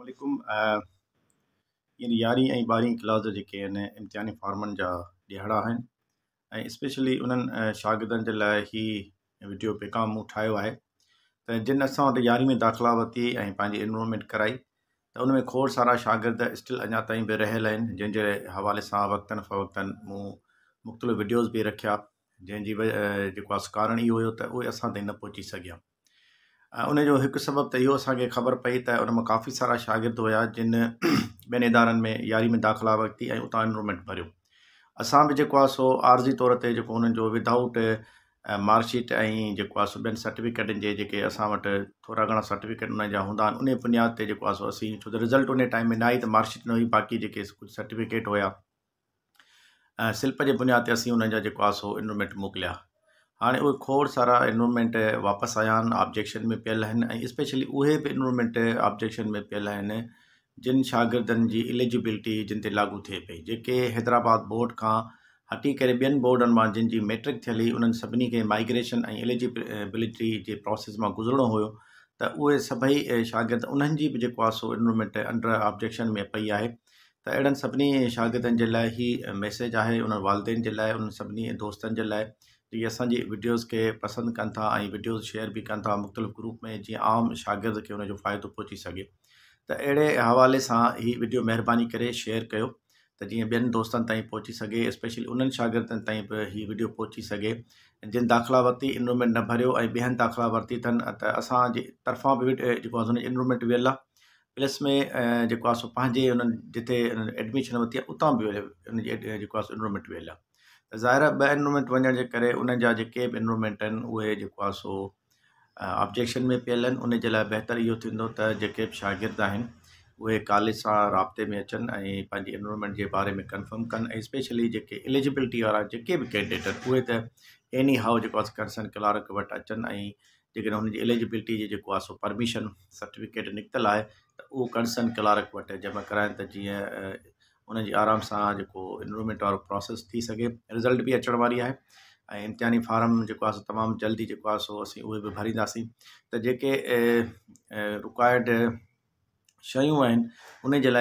वलिकुम हीअ यारहीं ऐं ॿारहीं क्लास जेके आहिनि इम्तिहानी फार्मनि जा ॾिहाड़ा आहिनि ऐं स्पेशली उन्हनि शागिर्दनि जे लाइ हीउ विडियो पैगाम मूं ठाहियो आहे त जिन असां वटि यारहीं दाख़िला वरिती ऐं पंहिंजी कराई त उन में खोड़ सारा शागिर्द स्टिल अञां ताईं बि रहियल आहिनि जंहिंजे हवाले सां वक़्तनि मूं मुख़्तलिफ़ वीडियोज़ बि रखिया जंहिं जेको कारण इहो हुयो त उहे असां ताईं न पहुची सघियां ऐं उनजो हिकु सबबु त इहो असांखे ख़बर पई त उन मां काफ़ी सारा शागिर्द हुया जिन ॿियनि इदारनि में यारी में दाख़िला वरिती ऐं उतां इनरोलमेंट भरियो असां बि जेको आहे सो आर्ज़ी तौर ते जेको उन्हनि जो विदाउट मार्कशीट ऐं जेको आहे सो ॿियनि सर्टिफ़िकेटनि जे जेके असां वटि थोरा घणा सर्टिफ़िकेट उन जा हूंदा आहिनि उन बुनियाद ते जेको आहे सो असीं छो त रिज़ल्ट उन टाइम में न आई त मार्कशीट न हुई बाक़ी जेके कुझु सर्टिफ़िकेट हुया ऐं शिल्प जे बुनियाद ते असीं उन्हनि जा जेको आहे सो इनरोलमेंट मोकिलिया हाणे उहे खोड़ सारा एनरोलमेंट वापसि आया आहिनि ऑब्जेक्शन में पियल आहिनि ऐं स्पेशली उहे बि एनरोलमेंट ऑब्जेक्शन में पियल आहिनि जिन शागिर्दनि जी एलिजिबिलिटी जिन ते लागू थिए पई जेके हैदराबाद बोर्ड खां हटी करे ॿियनि बोर्डनि मां जिन जी मैट्रिक थियल हुई उन्हनि सभिनी खे माइग्रेशन ऐं एलिजीबिलिटी जे प्रोसेस मां गुज़रणो हुयो त उहे सभई शागिर्द उन्हनि जी बि जेको आहे सो इनरोलमेंट अंडर ऑब्जेक्शन में पई आहे त अहिड़नि सभिनी शागिर्दनि जे लाइ ई मैसेज आहे उन वालदेन जे लाइ उन सभिनी दोस्तनि जे लाइ त तो इहे असांजी वीडियोस खे पसंदि कनि था वीडियोस शेयर भी कनि था मुख़्तलिफ़ ग्रुप में जी आम शागिर्द के हुनजो फायद पहुची सघे तो अड़े हवाले सां हीअ वीडियो मेहरबानी करे शेयर कयो त जीअं ॿियनि दोस्तनि ताईं पहुची स्पेशली उन्हनि शागिर्दनि ताईं बि वीडियो पहुची सघे जिन दाख़िला वरती इनरोलमेंट न भरियो ऐं दाख़िला वरती अथनि त असांजे तरफ़ां बि जेको इनरोलमेंट वियल आहे प्लस में जो आहे सो पंहिंजे जिथे एडमिशन वरती आहे उतां बि हुनजी जेको इनरोलमेंट वियल आहे ज़ाहिर ब ॿ एनरोमेंट वञण जे करे उन्हनि जा जेके एनरोमेंट आहिनि उहे सो ऑब्जेक्शन में पियल उन बेहतर लाइ बहितरु इहो थींदो त कॉलेज से राब्ते में अचन ऐं पंहिंजे एनरोमेंट के बारे में कंफर्म कन ऐं स्पेशली जेके एलिजिबिलिटी वा जे भी कैंडिडेट उ उहे त एनी हाउ जेको कंसर्न क्लार्क वटि अचनि ऐं जेकॾहिं एलिजिबिलिटी जी जेको सो परमिशन सर्टिफिकेट निकतल है त उहो कंसर्न क्लार्क वट जमा कराइनि तो जी उनजी आराम सां जेको इनरोलमेंट वारो प्रोसेस थी सघे रिज़ल्ट भी अचण वारी आहे ऐं इम्तिहानी फारम सो तमामु जल्दी जेको आहे सो असीं उहे बि भरींदासीं रिक्वायर्ड शयूं आहिनि उन सो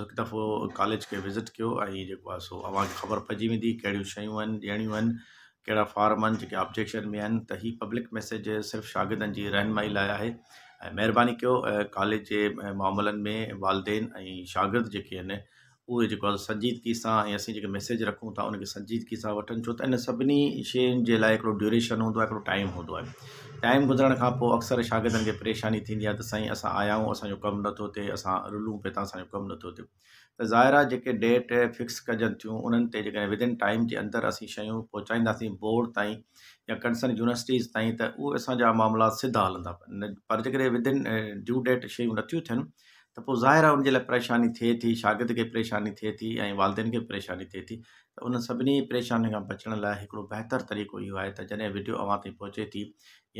हिकु दफ़ो कॉलेज के विज़िट कयो सो अव्हांखे ख़बर पइजी वेंदी कहिड़ियूं शयूं आहिनि ॾियणियूं आहिनि फार्म आहिनि ऑब्जेक्शन में आहिनि त पब्लिक मैसेज सिर्फ़ शागिदन की रहनुमाई लाइ है मेहरबानी महिरबानी कयो कॉलेज जे मामलनि में वालदेन ऐं शागिर्द जेके उहे जेको आहे संजीदगी सां ऐं असीं जेके मैसेज रखूं था उनखे संजीदगी सां वठनि छो त इन सभिनी शयुनि जे लाइ हिकिड़ो ड्यूरेशन हूंदो आहे हिकिड़ो टाइम हूंदो आहे टाइम गुज़रण खां पोइ अक्सर शागिर्दनि खे परेशानी थींदी आहे त साईं असां आया आहियूं असांजो कमु नथो थिए असां रुलूं पिया त असांजो कमु नथो थियो त ज़ाहिर आहे जेके डेट फिक्स कजनि थियूं उन्हनि ते जेकॾहिं विदिन टाइम जे अंदरि असीं शयूं पहुचाईंदासीं बोर्ड ताईं या कंसर्न यूनिवर्सिटीज़ ताईं त उहे असांजा मामला सिधा हलंदा पर जेकॾहिं विदिन ड्यू डेट शयूं नथियूं थियनि त पोइ ज़ाहिर आहे हुनजे लाइ परेशानी थिए थी शागिर्द खे परेशानी थिए थी ऐं वालदेन खे परेशानी थिए थी त उन सभिनी परेशानी खां बचण लाइ हिकिड़ो बहितर तरीक़ो इहो आहे त जॾहिं वीडियो अवां ताईं पहुचे थी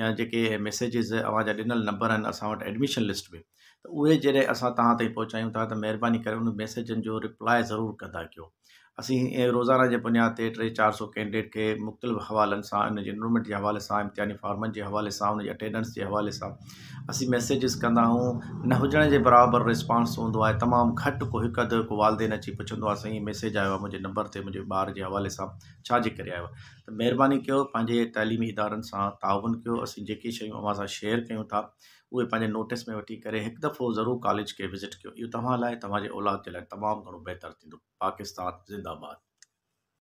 या जेके मैसेजिस जा ॾिनल नंबर आहिनि असां वटि एडमिशन लिस्ट में त उहे जॾहिं असां तव्हां ताईं पहुचायूं था त महिरबानी करे उन मैसेजनि जो रिप्लाए ज़रूरु कंदा कयो असीं रोज़ाना जे बुनियाद ते टे चारि सौ कैंडिडेट खे मुख़्तलिफ़ हवालनि सां जे हवाले सां इम्तिहानी फार्मनि जे हवाले सां उनजे अटेंडेंस जे हवाले सां असीं मैसेजिस कंदाऊं न हुजण जे बराबरि रिस्पॉन्स हूंदो आहे तमामु घटि को हिक अधि को वालदेन अची पुछंदो आहे साईं मैसेज आयो आहे मुंहिंजे नंबर ते मुंहिंजे ॿार जे हवाले सां छाजे करे आयो आहे त महिरबानी कयो पंहिंजे तइलीमी इदारनि सां तावन कयो असीं जेके शयूं अवां सां शेयर कयूं था उहे पंहिंजे नोटिस में वठी करे हिकु दफ़ो ज़रूरु कॉलेज खे विज़िट कयो इहो तव्हां लाइ तव्हांजे औलाद जे लाइ तमामु घणो बहितरु थींदो पाकिस्तान ज़िंदाबाद